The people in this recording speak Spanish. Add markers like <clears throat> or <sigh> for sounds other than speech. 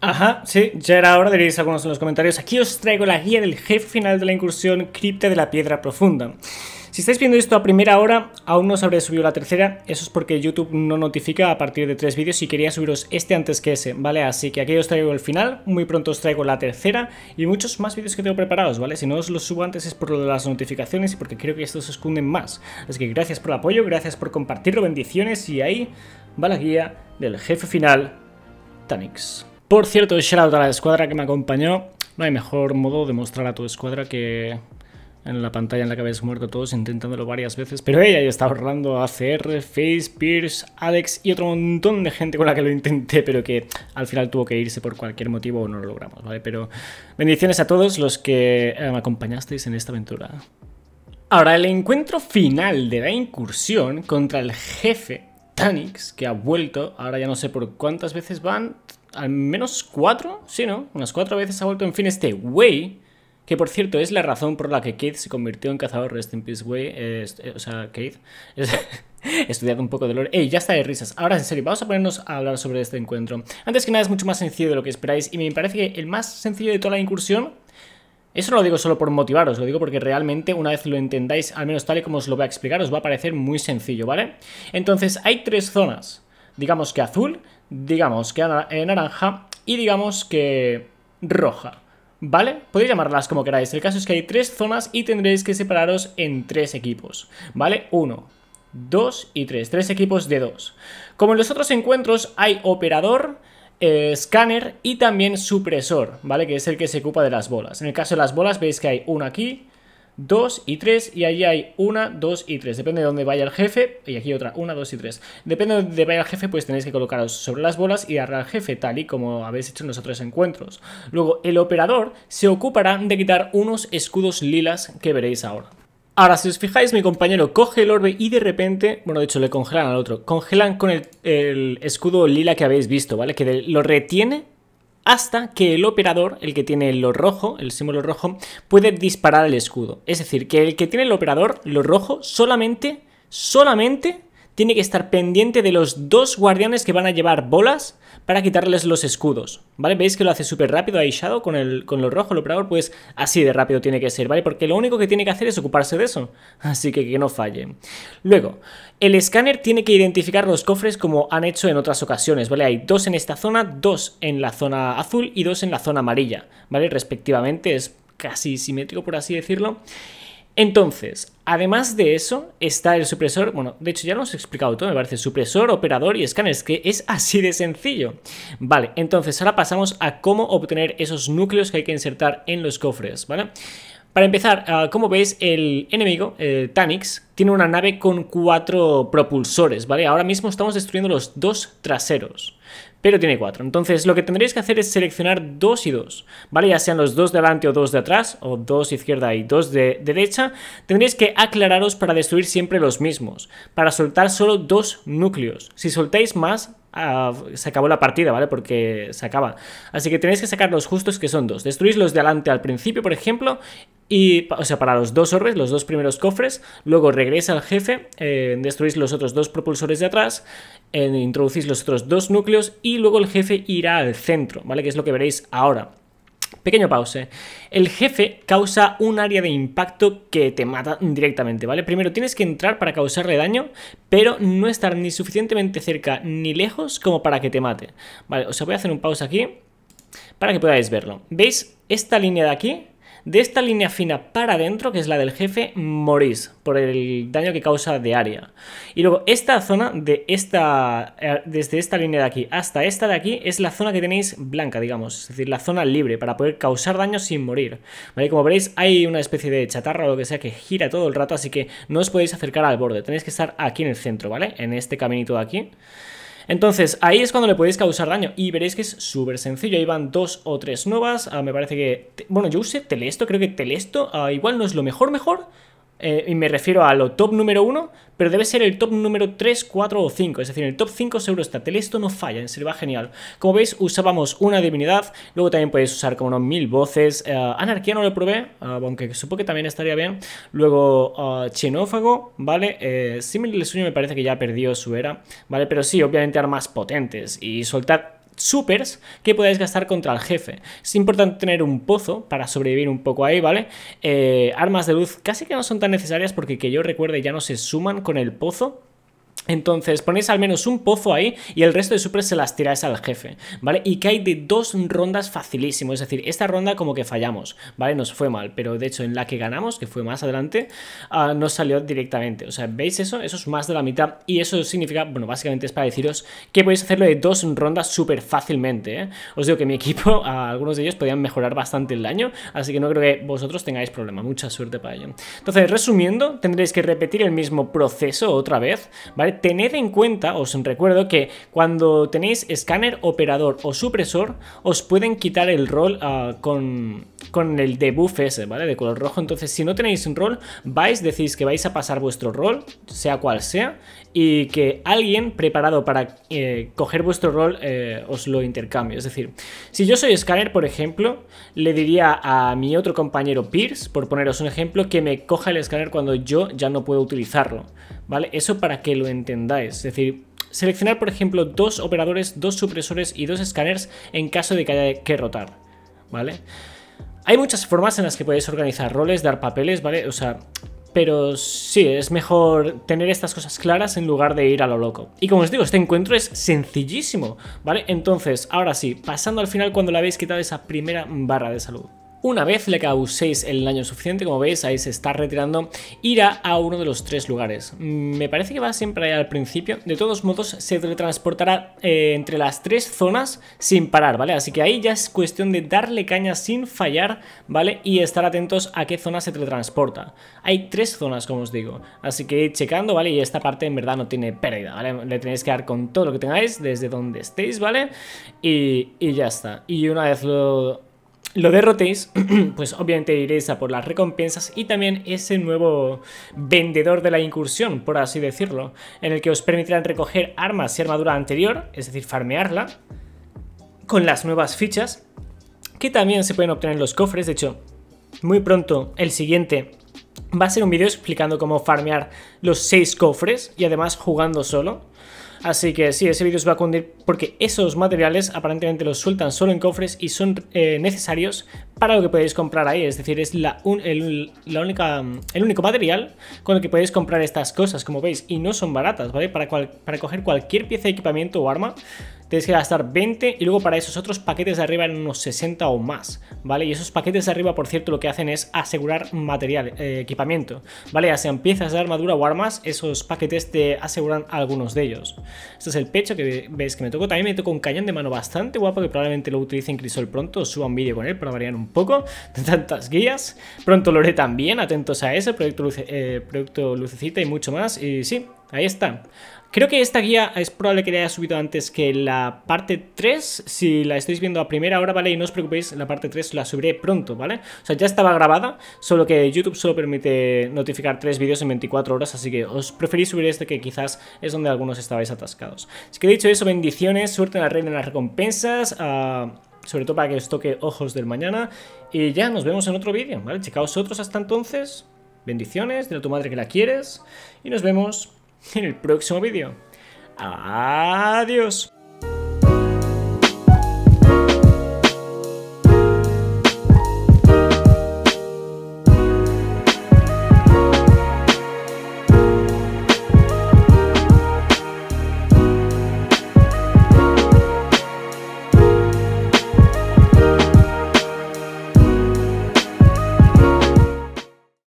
Ajá, sí, ya era hora, diréis algunos en los comentarios. Aquí os traigo la guía del jefe final de la incursión Cripta de la Piedra Profunda. Si estáis viendo esto a primera hora, aún no os habré subido la tercera, eso es porque YouTube no notifica a partir de tres vídeos y quería subiros este antes que ese, ¿vale? Así que aquí os traigo el final, muy pronto os traigo la tercera y muchos más vídeos que tengo preparados, ¿vale? Si no os los subo antes es por lo de las notificaciones y porque creo que estos se esconden más. Así que gracias por el apoyo, gracias por compartirlo, bendiciones y ahí va la guía del jefe final, Tanix. Por cierto, shoutout a la escuadra que me acompañó. No hay mejor modo de mostrar a tu escuadra que en la pantalla en la que habéis muerto todos intentándolo varias veces, pero ella ya está ahorrando ACR, Face, Pierce, Alex y otro montón de gente con la que lo intenté, pero que al final tuvo que irse por cualquier motivo o no lo logramos, ¿vale? Pero bendiciones a todos los que eh, me acompañasteis en esta aventura. Ahora, el encuentro final de la incursión contra el jefe Tanix, que ha vuelto, ahora ya no sé por cuántas veces van, al menos cuatro, sí, ¿no? Unas cuatro veces ha vuelto, en fin, este Way que por cierto es la razón por la que Keith se convirtió en cazador Rest in Peace Way, eh, o sea, Keith, <laughs> estudiado un poco de lore. ¡Ey, ya está de risas! Ahora, en serio, vamos a ponernos a hablar sobre este encuentro. Antes que nada, es mucho más sencillo de lo que esperáis y me parece que el más sencillo de toda la incursión... Eso no lo digo solo por motivaros, lo digo porque realmente una vez lo entendáis, al menos tal y como os lo voy a explicar, os va a parecer muy sencillo, ¿vale? Entonces, hay tres zonas. Digamos que azul, digamos que eh, naranja y digamos que roja. ¿Vale? Podéis llamarlas como queráis. El caso es que hay tres zonas y tendréis que separaros en tres equipos. ¿Vale? Uno, dos y tres. Tres equipos de dos. Como en los otros encuentros hay operador, escáner eh, y también supresor, ¿vale? Que es el que se ocupa de las bolas. En el caso de las bolas veis que hay uno aquí, 2 y 3 y allí hay 1, 2 y 3. Depende de dónde vaya el jefe y aquí otra 1, 2 y 3. Depende de dónde vaya el jefe pues tenéis que colocaros sobre las bolas y agarrar al jefe tal y como habéis hecho en los otros encuentros. Luego el operador se ocupará de quitar unos escudos lilas que veréis ahora. Ahora, si os fijáis, mi compañero coge el orbe y de repente, bueno, de hecho le congelan al otro, congelan con el, escudo lila que habéis visto, ¿vale? Que lo retiene hasta que el operador, el que tiene lo rojo, el símbolo rojo, puede disparar el escudo. Es decir, que el que tiene el operador, lo rojo, solamente, solamente tiene que estar pendiente de los dos guardianes que van a llevar bolas para quitarles los escudos, ¿vale? Veis que lo hace súper rápido ahí Shadow con, el, con lo rojo, el operador, pues así de rápido tiene que ser, ¿vale? Porque lo único que tiene que hacer es ocuparse de eso, <laughs> así que que no falle. Luego, el escáner tiene que identificar los cofres como han hecho en otras ocasiones, ¿vale? Hay dos en esta zona, dos en la zona azul y dos en la zona amarilla, ¿vale? Respectivamente, es casi simétrico por así decirlo. Entonces, además de eso, está el supresor. Bueno, de hecho ya lo hemos explicado todo, me parece. Supresor, operador y escáneres, que es así de sencillo. Vale, entonces ahora pasamos a cómo obtener esos núcleos que hay que insertar en los cofres, ¿vale? Para empezar, ah, como veis, el enemigo, el eh, Tanix, tiene una nave con cuatro propulsores, ¿vale? Ahora mismo estamos destruyendo los dos traseros, pero tiene cuatro. Entonces, lo que tendréis que hacer es seleccionar dos y dos, ¿vale? Ya sean los dos de delante o dos de atrás, o dos izquierda y dos de derecha. Tendréis que aclararos para destruir siempre los mismos, para soltar solo dos núcleos. Si soltáis más, Ah, se acabó la partida, ¿vale? Porque se acaba. Así que tenéis que sacar los justos, que son dos. Destruís los de adelante al principio, por ejemplo, y, o sea, para los dos orbes, los dos primeros cofres, luego regresa al jefe, eh, destruís los otros dos propulsores de atrás, eh, introducís los otros dos núcleos y luego el jefe irá al centro, ¿vale? Que es lo que veréis ahora. Pequeño pause. El jefe causa un área de impacto que te mata directamente, ¿vale? Primero tienes que entrar para causarle daño, pero no estar ni suficientemente cerca ni lejos como para que te mate. Vale, os voy a hacer un pause aquí para que podáis verlo. ¿Veis? Esta línea de aquí de esta línea fina para adentro, que es la del jefe, morís por el daño que causa de área. Y luego esta zona, de esta, eh, desde esta línea de aquí hasta esta de aquí, es la zona que tenéis blanca, digamos, es decir, la zona libre para poder causar daño sin morir. ¿Vale? Como veréis, hay una especie de chatarra o lo que sea que gira todo el rato, así que no os podéis acercar al borde, tenéis que estar aquí en el centro, ¿vale? En este caminito de aquí. Entonces, ahí es cuando le podéis causar daño y veréis que es súper sencillo. Ahí van dos o tres nuevas, ah, me parece que... Bueno, yo usé Telesto, creo que Telesto ah, igual no es lo mejor mejor, eh, y me refiero a lo top número 1, pero debe ser el top número 3, 4 o 5, es decir, el top 5 seguro está esto no falla, en serio va genial. Como veis, usábamos una divinidad, luego también podéis usar como unos mil voces, eh, anarquía no lo probé, eh, aunque supongo que también estaría bien, luego xenófago, ¿vale? Eh, Similar sueño me parece que ya perdió su era, ¿vale? Pero sí, obviamente armas potentes y soltar supers que podáis gastar contra el jefe. Es importante tener un pozo para sobrevivir un poco ahí, ¿vale? Eh, armas de luz casi que no son tan necesarias porque que yo recuerde ya no se suman con el pozo. Entonces ponéis al menos un pozo ahí y el resto de super se las tiráis al jefe, ¿vale? Y que hay de dos rondas facilísimo, es decir, esta ronda como que fallamos, ¿vale? Nos fue mal, pero de hecho en la que ganamos, que fue más adelante, ah, nos salió directamente. O sea, ¿veis eso? Eso es más de la mitad y eso significa, bueno, básicamente es para deciros que podéis hacerlo de dos rondas súper fácilmente, ¿eh? Os digo que mi <laughs> equipo, algunos de ellos podían mejorar bastante el daño, así que no creo que vosotros tengáis problema, mucha suerte para ello. Entonces, resumiendo, tendréis que repetir el mismo proceso otra vez, ¿vale? tened en cuenta, os recuerdo que cuando tenéis escáner, operador o supresor, os pueden quitar el rol ah, con, con el debuff ese, ¿vale? De color rojo. Entonces, si no tenéis un rol, vais, decís que vais a pasar vuestro rol, sea cual sea, y que alguien preparado para eh, coger vuestro rol eh, os lo intercambie. Es decir, si yo soy escáner, por ejemplo, le diría a mi otro compañero Pierce, por poneros un ejemplo, que me coja el escáner cuando yo ya no puedo utilizarlo. ¿Vale? Eso para que lo entendáis. Es decir, seleccionar, por ejemplo, dos operadores, dos supresores y dos escáneres en caso de que haya que rotar. ¿Vale? Hay muchas formas en las que podéis organizar roles, dar papeles, ¿vale? O sea, pero sí, es mejor tener estas cosas claras en lugar de ir a lo loco. Y como os digo, este encuentro es sencillísimo, ¿vale? Entonces, ahora sí, pasando al final cuando le habéis quitado esa primera barra de salud. Una vez le causéis el daño suficiente, como veis, ahí se está retirando, irá a uno de los tres lugares. Mm, me parece que va siempre al principio. De todos modos, se teletransportará eh, entre las tres zonas sin parar, ¿vale? Así que ahí ya es cuestión de darle caña sin fallar, ¿vale? Y estar atentos a qué zona se teletransporta. Hay tres zonas, como os digo. Así que ir checando, ¿vale? Y esta parte en verdad no tiene pérdida, ¿vale? Le tenéis que dar con todo lo que tengáis, desde donde estéis, ¿vale? Y, y ya está. Y una vez lo lo derrotéis, <clears throat> pues obviamente iréis a por las recompensas y también ese nuevo vendedor de la incursión, por así decirlo, en el que os permitirán recoger armas y armadura anterior, es decir, farmearla, con las nuevas fichas, que también se pueden obtener en los cofres, de hecho, muy pronto el siguiente va a ser un vídeo explicando cómo farmear los 6 cofres y además jugando solo. Así que sí, ese vídeo os va a cundir porque esos materiales aparentemente los sueltan solo en cofres y son eh, necesarios para lo que podéis comprar ahí. Es decir, es la, el, única, el único material con el que podéis comprar estas cosas, como veis. Y no son baratas, ¿vale? para coger cualquier pieza de equipamiento o arma tienes que gastar 20 y luego para esos otros paquetes de arriba en unos 60 o más, ¿vale? Y esos paquetes de arriba, por cierto, lo que hacen es asegurar material, eh, equipamiento, ¿vale? Ya sean piezas de armadura o armas, esos paquetes te aseguran algunos de ellos. Este es el pecho que veis que me tocó. También me tocó un cañón de mano bastante guapo que probablemente lo utilice en Crisol pronto, O suba un vídeo con él para variar un poco de tantas guías. Pronto lo haré también, atentos a ese, proyecto, eh, proyecto lucecita y mucho más. Y sí, Ahí está. Creo que esta guía es probable que la haya subido antes que la parte 3. Si la estáis viendo a primera hora, ¿vale? Y no os preocupéis, la parte 3 la subiré pronto, ¿vale? O sea, ya estaba grabada, solo que YouTube solo permite notificar 3 vídeos en 24 horas, así que os preferí subir este que quizás es donde algunos estabais atascados. Así que dicho eso, bendiciones, suerte en la red en las recompensas, ah, sobre todo para que os toque ojos del mañana. Y ya, nos vemos en otro vídeo, ¿vale? Checaos otros hasta entonces. Bendiciones, dile a tu madre que la quieres. Y nos vemos en el próximo vídeo. Adiós.